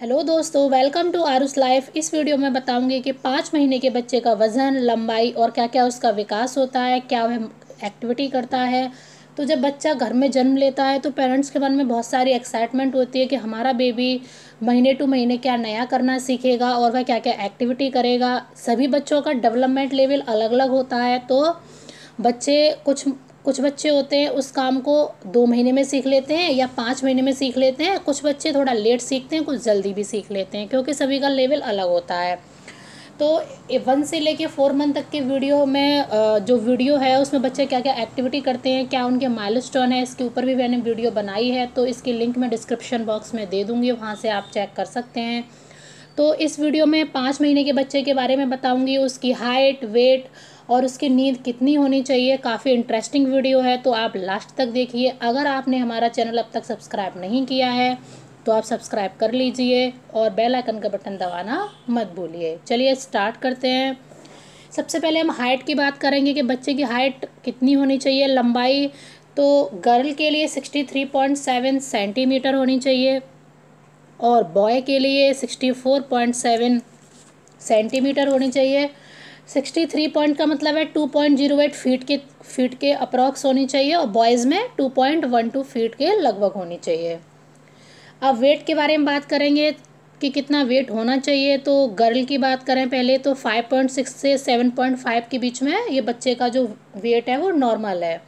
hello दोस्तों welcome to Aaru's life इस वीडियो में बताऊंगी कि पाँच महीने के बच्चे का वज़न लंबाई और क्या क्या उसका विकास होता है क्या वह एक्टिविटी करता है तो जब बच्चा घर में जन्म लेता है तो पेरेंट्स के मन में बहुत सारी एक्साइटमेंट होती है कि हमारा बेबी महीने टू महीने क्या नया करना सीखेगा और वह क्या क्या एक्टिविटी करेगा सभी बच्चों का डेवलपमेंट लेवल अलग अलग होता है तो बच्चे कुछ कुछ बच्चे होते हैं उस काम को दो महीने में सीख लेते हैं या पाँच महीने में सीख लेते हैं कुछ बच्चे थोड़ा लेट सीखते हैं कुछ जल्दी भी सीख लेते हैं क्योंकि सभी का लेवल अलग होता है तो वन से लेके फोर मंथ तक के वीडियो में जो वीडियो है उसमें बच्चे क्या क्या एक्टिविटी करते हैं क्या उनके माइल है इसके ऊपर भी मैंने वीडियो बनाई है तो इसकी लिंक मैं डिस्क्रिप्शन बॉक्स में दे दूँगी वहाँ से आप चेक कर सकते हैं तो इस वीडियो में पाँच महीने के बच्चे के बारे में बताऊँगी उसकी हाइट वेट और उसकी नींद कितनी होनी चाहिए काफ़ी इंटरेस्टिंग वीडियो है तो आप लास्ट तक देखिए अगर आपने हमारा चैनल अब तक सब्सक्राइब नहीं किया है तो आप सब्सक्राइब कर लीजिए और बेल आइकन का बटन दबाना मत भूलिए चलिए स्टार्ट करते हैं सबसे पहले हम हाइट की बात करेंगे कि बच्चे की हाइट कितनी होनी चाहिए लंबाई तो गर्ल के लिए sixty three point seven centimetre होनी चाहिए और बॉय के लिए sixty four point seven centimetre होनी चाहिए सिक्सटी थ्री पॉइंट का मतलब है two point zero eight feet के फीट के अप्रॉक्स होनी चाहिए और बॉयज़ में two point one two feet के लगभग होनी चाहिए अब वेट के बारे में बात करेंगे कि कितना वेट होना चाहिए तो गर्ल की बात करें पहले तो फाइव पॉइंट सिक्स से सेवन पॉइंट फाइव के बीच में ये बच्चे का जो वेट है वो नॉर्मल है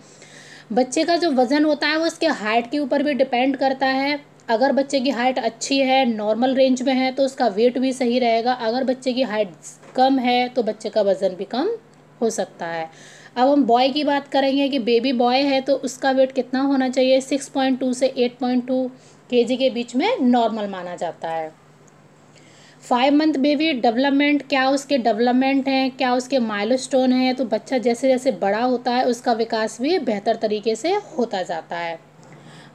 बच्चे का जो वज़न होता है वो इसके हाइट के ऊपर भी डिपेंड करता है अगर बच्चे की हाइट अच्छी है नॉर्मल रेंज में है तो उसका वेट भी सही रहेगा अगर बच्चे की हाइट कम है तो बच्चे का वज़न भी कम हो सकता है अब हम बॉय की बात करेंगे कि बेबी बॉय है तो उसका वेट कितना होना चाहिए सिक्स पॉइंट टू से eight point two K G के बीच में नॉर्मल माना जाता है फाइव मंथ बेबी डेवलपमेंट क्या उसके डेवलपमेंट हैं क्या उसके माइलस्टोन हैं तो बच्चा जैसे जैसे बड़ा होता है उसका विकास भी बेहतर तरीके से होता जाता है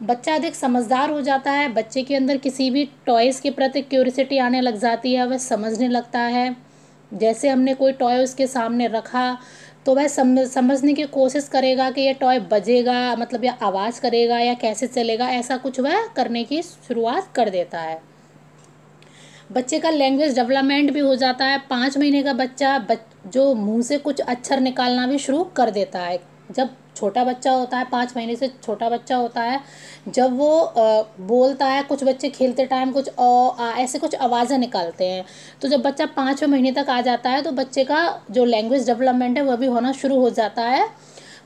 बच्चा अधिक समझदार हो जाता है बच्चे के अंदर किसी भी टॉयज़ के प्रति क्यूरसिटी आने लग जाती है वह समझने लगता है जैसे हमने कोई टॉय उसके सामने रखा तो वह समझ समझने की कोशिश करेगा कि यह टॉय बजेगा मतलब यह आवाज़ करेगा या कैसे चलेगा ऐसा कुछ वह करने की शुरुआत कर देता है बच्चे का लैंग्वेज डेवलपमेंट भी हो जाता है पाँच महीने का बच्चा बच, जो मुंह से कुछ अक्षर निकालना भी शुरू कर देता है जब छोटा बच्चा होता है पाँच महीने से छोटा बच्चा होता है जब वो आ, बोलता है कुछ बच्चे खेलते टाइम कुछ आ, ऐसे कुछ आवाज़ें निकालते हैं तो जब बच्चा पाँचवें महीने तक आ जाता है तो बच्चे का जो लैंग्वेज डेवलपमेंट है वह भी होना शुरू हो जाता है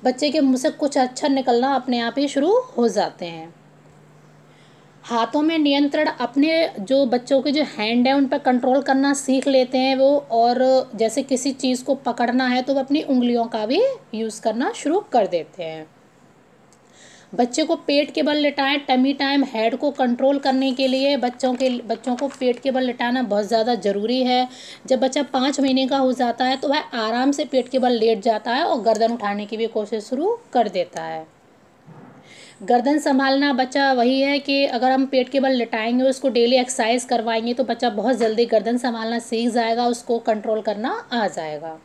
बच्चे के मुँह से कुछ अक्षर निकलना अपने आप ही शुरू हो जाते हैं हाथों में नियंत्रण अपने जो बच्चों के जो हैंड है उन पर कंट्रोल करना सीख लेते हैं वो और जैसे किसी चीज़ को पकड़ना है तो वो अपनी उंगलियों का भी यूज़ करना शुरू कर देते हैं बच्चे को पेट के बल लेटाएँ टमी टाइम हेड को कंट्रोल करने के लिए बच्चों के बच्चों को पेट के बल लेटाना बहुत ज़्यादा ज़रूरी है जब बच्चा पाँच महीने का हो जाता है तो वह आराम से पेट के बल लेट जाता है और गर्दन उठाने की भी कोशिश शुरू कर देता है गर्दन संभालना बच्चा वही है कि अगर हम पेट के बल लटाएंगे उसको डेली एक्सरसाइज करवाएंगे तो बच्चा बहुत जल्दी गर्दन संभालना सीख जाएगा उसको कंट्रोल करना आ जाएगा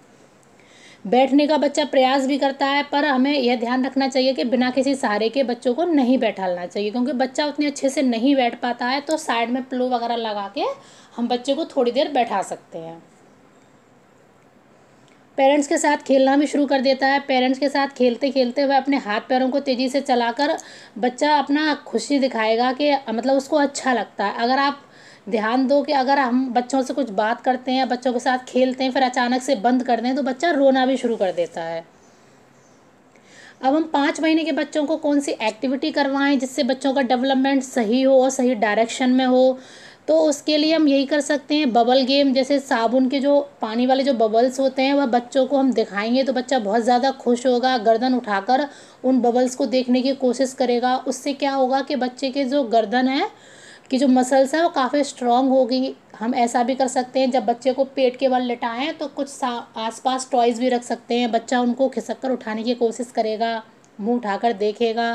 बैठने का बच्चा प्रयास भी करता है पर हमें यह ध्यान रखना चाहिए कि बिना किसी सहारे के बच्चों को नहीं बैठालना चाहिए क्योंकि बच्चा उतने अच्छे से नहीं बैठ पाता है तो साइड में प्लो वगैरह लगा के हम बच्चे को थोड़ी देर बैठा सकते हैं पेरेंट्स के साथ खेलना भी शुरू कर देता है पेरेंट्स के साथ खेलते खेलते वह अपने हाथ पैरों को तेज़ी से चलाकर बच्चा अपना खुशी दिखाएगा कि मतलब उसको अच्छा लगता है अगर आप ध्यान दो कि अगर हम बच्चों से कुछ बात करते हैं बच्चों के साथ खेलते हैं फिर अचानक से बंद कर दें तो बच्चा रोना भी शुरू कर देता है अब हम पाँच महीने के बच्चों को कौन सी एक्टिविटी करवाएं जिससे बच्चों का डेवलपमेंट सही हो और सही डायरेक्शन में हो तो उसके लिए हम यही कर सकते हैं बबल गेम जैसे साबुन के जो पानी वाले जो बबल्स होते हैं वह बच्चों को हम दिखाएंगे तो बच्चा बहुत ज़्यादा खुश होगा गर्दन उठाकर उन बबल्स को देखने की कोशिश करेगा उससे क्या होगा कि बच्चे के जो गर्दन है कि जो मसल्स है वो काफ़ी स्ट्रॉन्ग होगी हम ऐसा भी कर सकते हैं जब बच्चे को पेट के बल लटाएँ तो कुछ आसपास टॉयज़ भी रख सकते हैं बच्चा उनको खिसक कर उठाने की कोशिश करेगा मुंह उठाकर देखेगा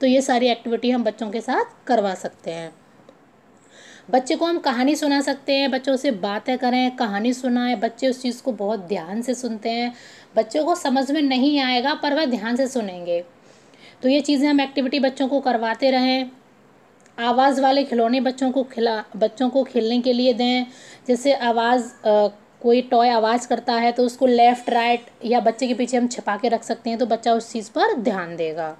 तो ये सारी एक्टिविटी हम बच्चों के साथ करवा सकते हैं बच्चे को हम कहानी सुना सकते हैं बच्चों से बातें करें कहानी सुनाएं बच्चे उस चीज़ को बहुत ध्यान से सुनते हैं बच्चों को समझ में नहीं आएगा पर वह ध्यान से सुनेंगे तो ये चीज़ें हम एक्टिविटी बच्चों को करवाते रहें आवाज़ वाले खिलौने बच्चों को खिला बच्चों को खेलने के लिए दें जैसे आवाज़ कोई टॉय आवाज़ करता है तो उसको लेफ़्ट राइट या बच्चे के पीछे हम छिपा के रख सकते हैं तो बच्चा उस चीज़ पर ध्यान देगा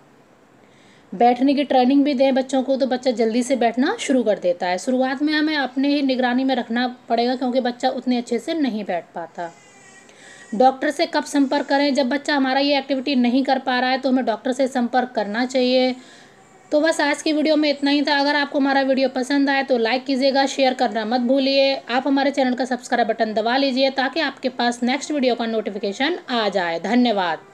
बैठने की ट्रेनिंग भी दें बच्चों को तो बच्चा जल्दी से बैठना शुरू कर देता है शुरुआत में हमें अपने ही निगरानी में रखना पड़ेगा क्योंकि बच्चा उतने अच्छे से नहीं बैठ पाता डॉक्टर से कब संपर्क करें जब बच्चा हमारा ये एक्टिविटी नहीं कर पा रहा है तो हमें डॉक्टर से संपर्क करना चाहिए तो बस आज की वीडियो में इतना ही था अगर आपको हमारा वीडियो पसंद आए तो लाइक कीजिएगा शेयर करना मत भूलिए आप हमारे चैनल का सब्सक्राइब बटन दबा लीजिए ताकि आपके पास नेक्स्ट वीडियो का नोटिफिकेशन आ जाए धन्यवाद